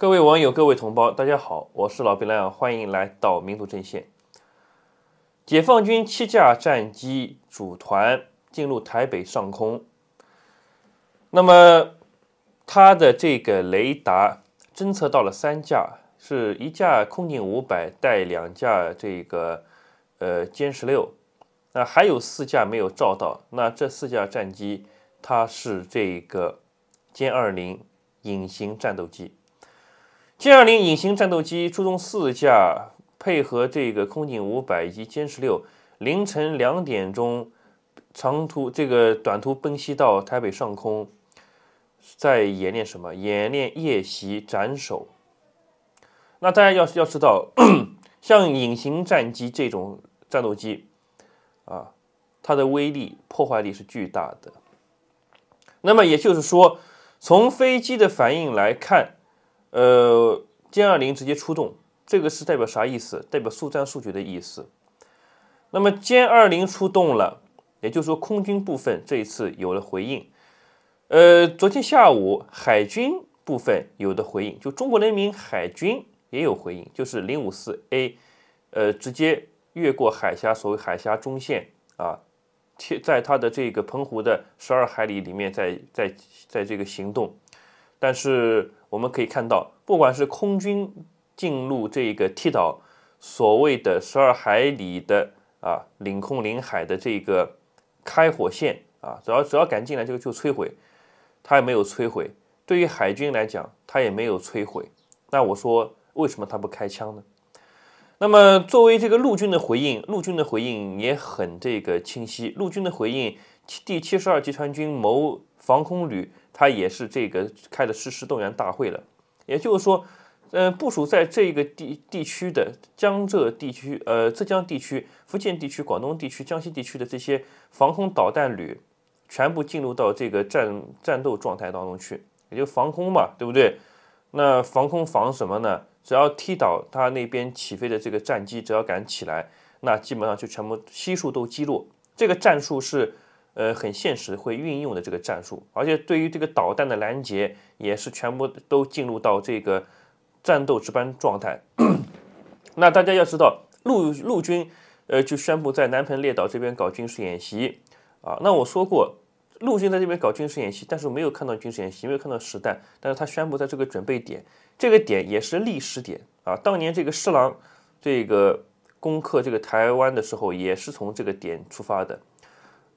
各位网友，各位同胞，大家好，我是老兵亮，欢迎来到民族阵线。解放军七架战机组团进入台北上空，那么它的这个雷达侦测到了三架，是一架空警五百带两架这个呃歼十六，那还有四架没有照到，那这四架战机它是这个歼二零隐形战斗机。歼二零隐形战斗机出动四架，配合这个空警五百以及歼十六，凌晨两点钟长途这个短途奔袭到台北上空，在演练什么？演练夜袭斩首。那大家要是要知道，像隐形战机这种战斗机啊，它的威力破坏力是巨大的。那么也就是说，从飞机的反应来看。呃，歼二零直接出动，这个是代表啥意思？代表速战速决的意思。那么歼二零出动了，也就是说空军部分这一次有了回应。呃，昨天下午海军部分有的回应，就中国人民海军也有回应，就是零五四 A，呃，直接越过海峡，所谓海峡中线啊，贴在它的这个澎湖的十二海里里面，在在在这个行动，但是。我们可以看到，不管是空军进入这个 T 岛所谓的十二海里的啊领空领海的这个开火线啊，只要只要敢进来就就摧毁，它也没有摧毁。对于海军来讲，它也没有摧毁。那我说为什么它不开枪呢？那么作为这个陆军的回应，陆军的回应也很这个清晰。陆军的回应，第七十二集团军某防空旅。他也是这个开的誓师动员大会了，也就是说，呃，部署在这个地地区的江浙地区、呃浙江地区、福建地区、广东地区、江西地区的这些防空导弹旅，全部进入到这个战战斗状态当中去，也就防空嘛，对不对？那防空防什么呢？只要踢倒他那边起飞的这个战机，只要敢起来，那基本上就全部悉数都击落。这个战术是。呃，很现实会运用的这个战术，而且对于这个导弹的拦截也是全部都进入到这个战斗值班状态。那大家要知道，陆陆军呃就宣布在南盆列岛这边搞军事演习啊。那我说过，陆军在这边搞军事演习，但是没有看到军事演习，没有看到实弹，但是他宣布在这个准备点，这个点也是历史点啊。当年这个施琅这个攻克这个台湾的时候，也是从这个点出发的。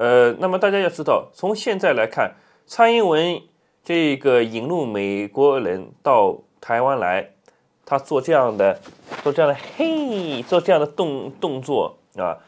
呃，那么大家要知道，从现在来看，蔡英文这个引入美国人到台湾来，他做这样的做这样的嘿，做这样的动动作啊，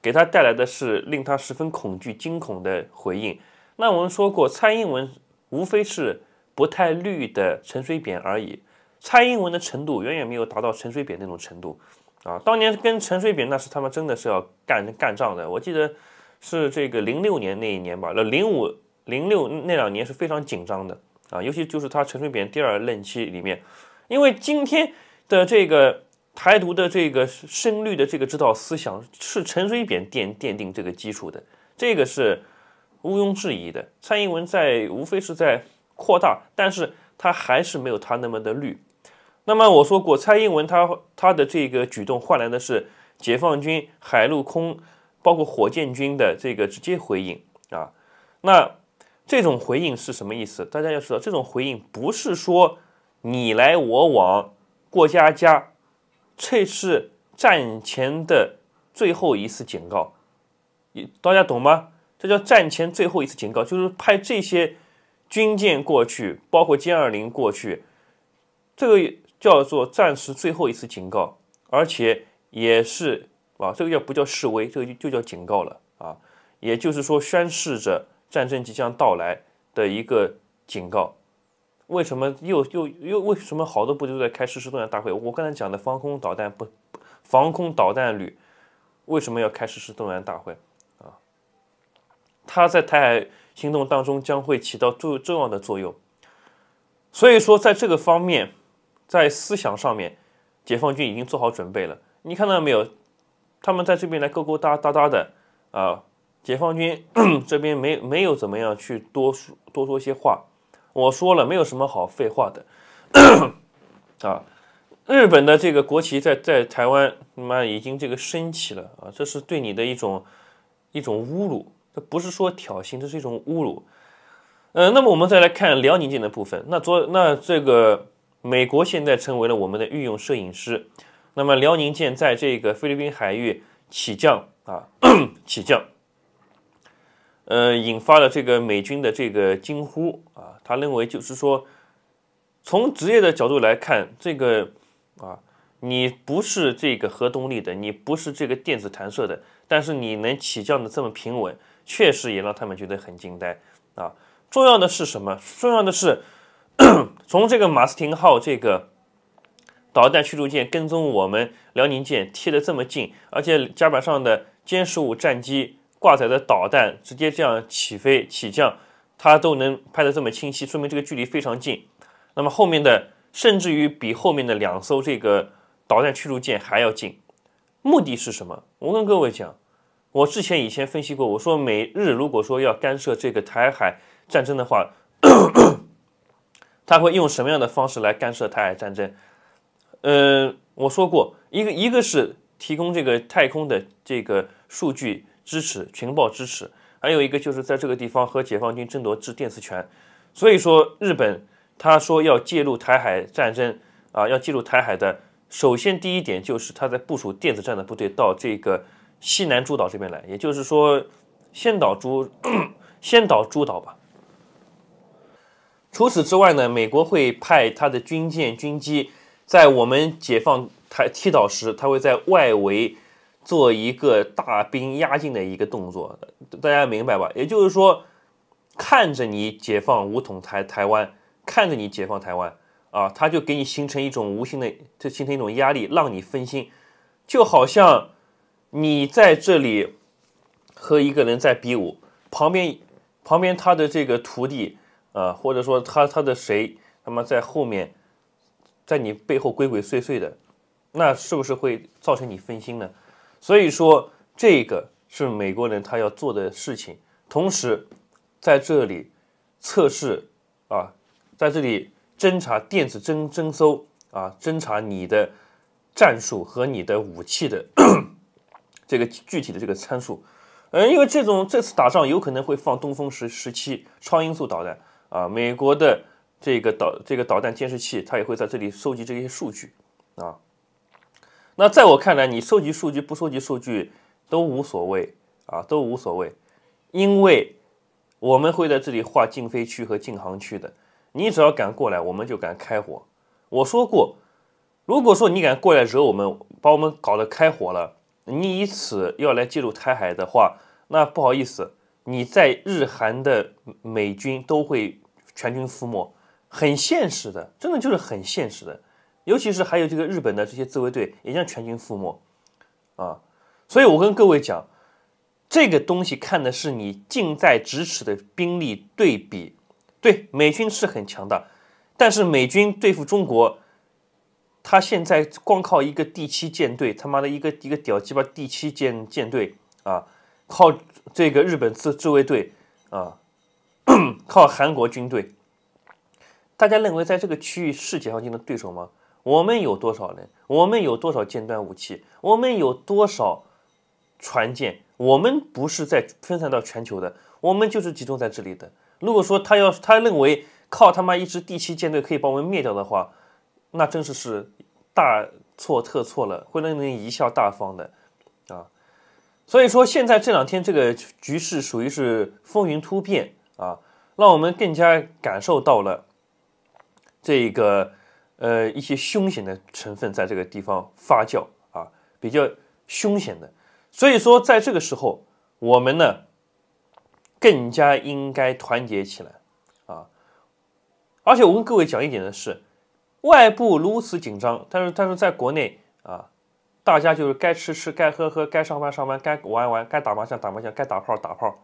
给他带来的是令他十分恐惧惊恐的回应。那我们说过，蔡英文无非是不太绿的陈水扁而已，蔡英文的程度远远没有达到陈水扁那种程度啊。当年跟陈水扁那是他们真的是要干干仗的，我记得。是这个零六年那一年吧，那零五零六那两年是非常紧张的啊，尤其就是他陈水扁第二任期里面，因为今天的这个台独的这个深绿的这个指导思想是陈水扁奠奠定这个基础的，这个是毋庸置疑的。蔡英文在无非是在扩大，但是他还是没有他那么的绿。那么我说，过，蔡英文他他的这个举动换来的是解放军海陆空。包括火箭军的这个直接回应啊，那这种回应是什么意思？大家要知道，这种回应不是说你来我往过家家，这是战前的最后一次警告，大家懂吗？这叫战前最后一次警告，就是派这些军舰过去，包括歼二零过去，这个叫做战时最后一次警告，而且也是。啊，这个叫不叫示威？这个就就叫警告了啊！也就是说，宣示着战争即将到来的一个警告。为什么又又又为什么好多部队都在开实施动员大会？我刚才讲的防空导弹不防空导弹旅，为什么要开实施动员大会啊？它在台海行动当中将会起到重重要的作用。所以说，在这个方面，在思想上面，解放军已经做好准备了。你看到没有？他们在这边来勾勾搭搭搭的，啊，解放军 这边没没有怎么样去多说多说些话。我说了，没有什么好废话的，啊，日本的这个国旗在在台湾妈已经这个升起了啊，这是对你的一种一种侮辱，这不是说挑衅，这是一种侮辱。嗯，那么我们再来看辽宁舰的部分，那昨那这个美国现在成为了我们的御用摄影师。那么，辽宁舰在这个菲律宾海域起降啊，起降，呃，引发了这个美军的这个惊呼啊。他认为就是说，从职业的角度来看，这个啊，你不是这个核动力的，你不是这个电子弹射的，但是你能起降的这么平稳，确实也让他们觉得很惊呆啊。重要的是什么？重要的是 从这个马斯廷号这个。导弹驱逐舰跟踪我们辽宁舰贴得这么近，而且甲板上的歼十五战机挂载的导弹直接这样起飞起降，它都能拍得这么清晰，说明这个距离非常近。那么后面的甚至于比后面的两艘这个导弹驱逐舰还要近，目的是什么？我跟各位讲，我之前以前分析过，我说美日如果说要干涉这个台海战争的话，它会用什么样的方式来干涉台海战争？呃，我说过，一个一个是提供这个太空的这个数据支持、情报支持，还有一个就是在这个地方和解放军争夺制电磁权。所以说，日本他说要介入台海战争啊，要介入台海的，首先第一点就是他在部署电子战的部队到这个西南诸岛这边来，也就是说，先岛诸先岛诸岛吧。除此之外呢，美国会派他的军舰、军机。在我们解放台、踢岛时，他会在外围做一个大兵压境的一个动作，大家明白吧？也就是说，看着你解放五统台、台湾，看着你解放台湾啊，他就给你形成一种无形的，就形成一种压力，让你分心。就好像你在这里和一个人在比武，旁边旁边他的这个徒弟啊，或者说他他的谁，他妈在后面。在你背后鬼鬼祟祟的，那是不是会造成你分心呢？所以说，这个是美国人他要做的事情。同时，在这里测试啊，在这里侦查、电子侦、侦搜啊，侦查你的战术和你的武器的这个具体的这个参数。嗯，因为这种这次打仗有可能会放东风十十七超音速导弹啊，美国的。这个导这个导弹监视器，它也会在这里收集这些数据啊。那在我看来，你收集数据不收集数据都无所谓啊，都无所谓，因为我们会在这里划禁飞区和禁航区的。你只要敢过来，我们就敢开火。我说过，如果说你敢过来惹我们，把我们搞得开火了，你以此要来介入台海的话，那不好意思，你在日韩的美军都会全军覆没。很现实的，真的就是很现实的，尤其是还有这个日本的这些自卫队也将全军覆没，啊！所以我跟各位讲，这个东西看的是你近在咫尺的兵力对比。对，美军是很强大，但是美军对付中国，他现在光靠一个第七舰队，他妈的一个一个屌鸡巴第七舰舰队啊，靠这个日本自自卫队啊，靠韩国军队。大家认为在这个区域是解放军的对手吗？我们有多少人？我们有多少尖端武器？我们有多少船舰？我们不是在分散到全球的，我们就是集中在这里的。如果说他要他认为靠他妈一支第七舰队可以把我们灭掉的话，那真是是大错特错了，会让人贻笑大方的啊！所以说，现在这两天这个局势属于是风云突变啊，让我们更加感受到了。这个呃一些凶险的成分在这个地方发酵啊，比较凶险的，所以说在这个时候我们呢更加应该团结起来啊！而且我跟各位讲一点的是，外部如此紧张，但是但是在国内啊，大家就是该吃吃，该喝喝，该上班上班，该玩玩，该打麻将打麻将，该打炮打炮，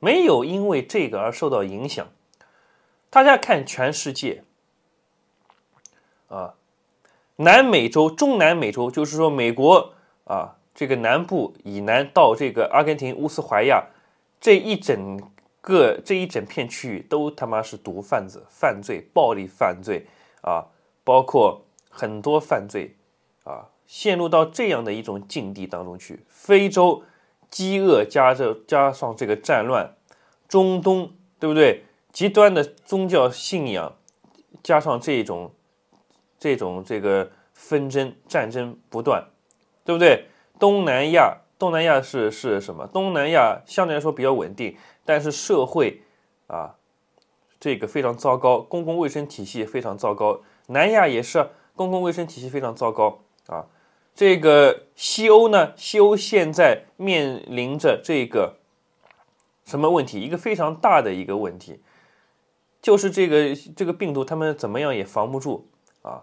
没有因为这个而受到影响。大家看，全世界，啊，南美洲、中南美洲，就是说美国啊，这个南部以南到这个阿根廷、乌斯怀亚这一整个、这一整片区域，都他妈是毒贩子、犯罪、暴力犯罪啊，包括很多犯罪啊，陷入到这样的一种境地当中去。非洲，饥饿加这加上这个战乱，中东，对不对？极端的宗教信仰，加上这种、这种这个纷争、战争不断，对不对？东南亚，东南亚是是什么？东南亚相对来说比较稳定，但是社会啊，这个非常糟糕，公共卫生体系非常糟糕。南亚也是公共卫生体系非常糟糕啊。这个西欧呢，西欧现在面临着这个什么问题？一个非常大的一个问题。就是这个这个病毒，他们怎么样也防不住啊！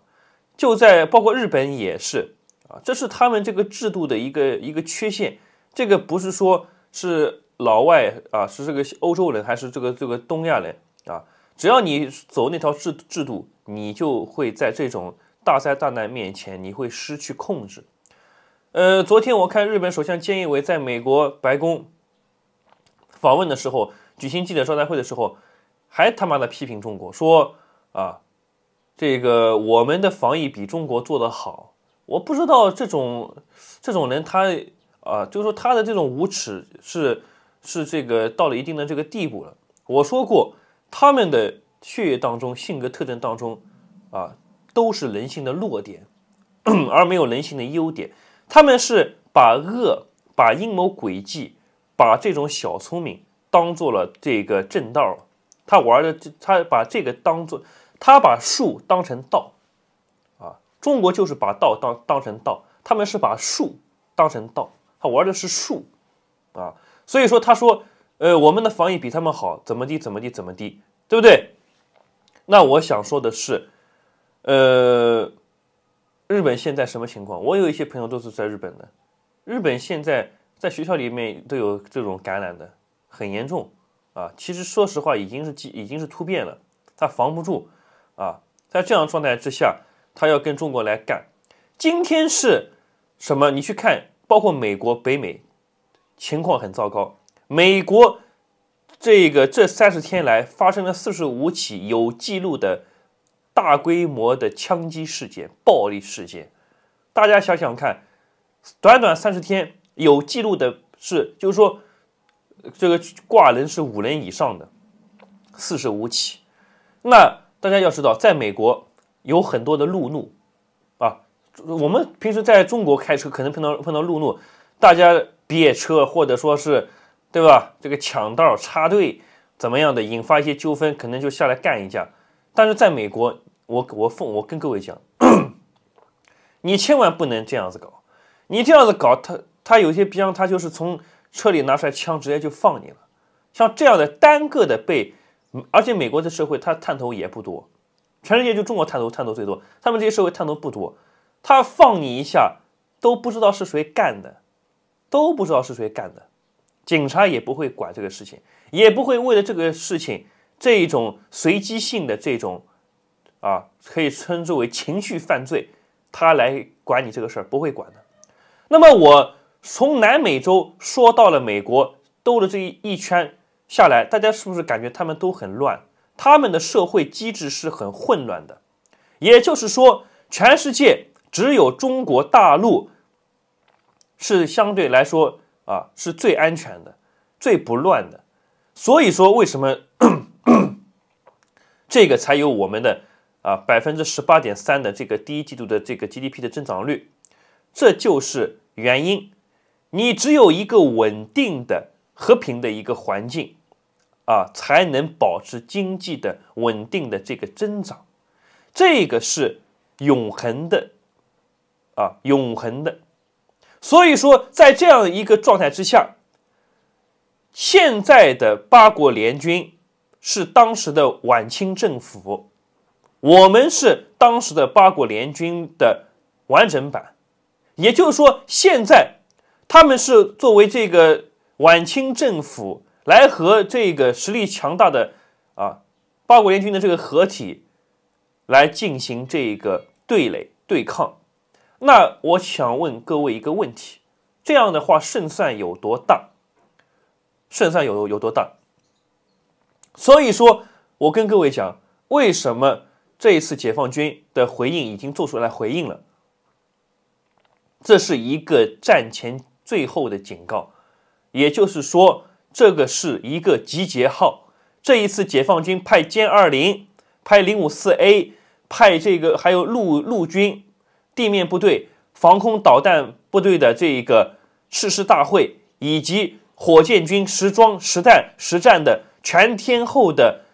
就在包括日本也是啊，这是他们这个制度的一个一个缺陷。这个不是说是老外啊，是这个欧洲人还是这个这个东亚人啊？只要你走那条制制度，你就会在这种大灾大难面前，你会失去控制。呃，昨天我看日本首相菅义伟在美国白宫访问的时候，举行记者招待会的时候。还他妈的批评中国，说啊，这个我们的防疫比中国做得好。我不知道这种这种人他啊，就是说他的这种无耻是是这个到了一定的这个地步了。我说过，他们的血液当中、性格特征当中啊，都是人性的弱点，而没有人性的优点。他们是把恶、把阴谋诡计、把这种小聪明当做了这个正道。他玩的他把这个当做，他把树当成道，啊，中国就是把道当当成道，他们是把树当成道，他玩的是树，啊，所以说他说，呃，我们的防疫比他们好，怎么地怎么地怎么地，对不对？那我想说的是，呃，日本现在什么情况？我有一些朋友都是在日本的，日本现在在学校里面都有这种感染的，很严重。啊，其实说实话，已经是已经是突变了，他防不住啊。在这样状态之下，他要跟中国来干。今天是什么？你去看，包括美国、北美，情况很糟糕。美国这个这三十天来发生了四十五起有记录的大规模的枪击事件、暴力事件。大家想想看，短短三十天有记录的是，就是说。这个挂人是五人以上的，四十五起。那大家要知道，在美国有很多的路怒啊。我们平时在中国开车可能碰到碰到路怒，大家别车或者说是对吧？这个抢道插队怎么样的，引发一些纠纷，可能就下来干一架。但是在美国，我我奉我跟各位讲，你千万不能这样子搞，你这样子搞，他他有些比方他就是从。车里拿出来枪，直接就放你了。像这样的单个的被，而且美国的社会他探头也不多，全世界就中国探头探头最多。他们这些社会探头不多，他放你一下都不知道是谁干的，都不知道是谁干的，警察也不会管这个事情，也不会为了这个事情这一种随机性的这种啊，可以称之为情绪犯罪，他来管你这个事儿不会管的。那么我。从南美洲说到了美国，兜了这一一圈下来，大家是不是感觉他们都很乱？他们的社会机制是很混乱的。也就是说，全世界只有中国大陆是相对来说啊是最安全的、最不乱的。所以说，为什么 这个才有我们的啊百分之十八点三的这个第一季度的这个 GDP 的增长率？这就是原因。你只有一个稳定的、和平的一个环境，啊，才能保持经济的稳定的这个增长，这个是永恒的，啊，永恒的。所以说，在这样一个状态之下，现在的八国联军是当时的晚清政府，我们是当时的八国联军的完整版，也就是说，现在。他们是作为这个晚清政府来和这个实力强大的啊八国联军的这个合体来进行这个对垒对抗。那我想问各位一个问题：这样的话胜算有多大？胜算有有多大？所以说，我跟各位讲，为什么这一次解放军的回应已经做出来回应了？这是一个战前。最后的警告，也就是说，这个是一个集结号。这一次，解放军派歼二零、派零五四 A、派这个还有陆陆军地面部队、防空导弹部队的这个誓师大会，以及火箭军实装实弹实战的全天候的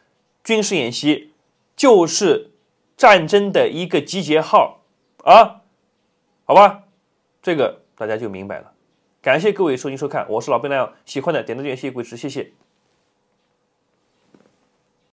军事演习，就是战争的一个集结号啊！好吧，这个大家就明白了。感谢各位收听收看，我是老贝那样，喜欢的点赞点心支持，谢谢。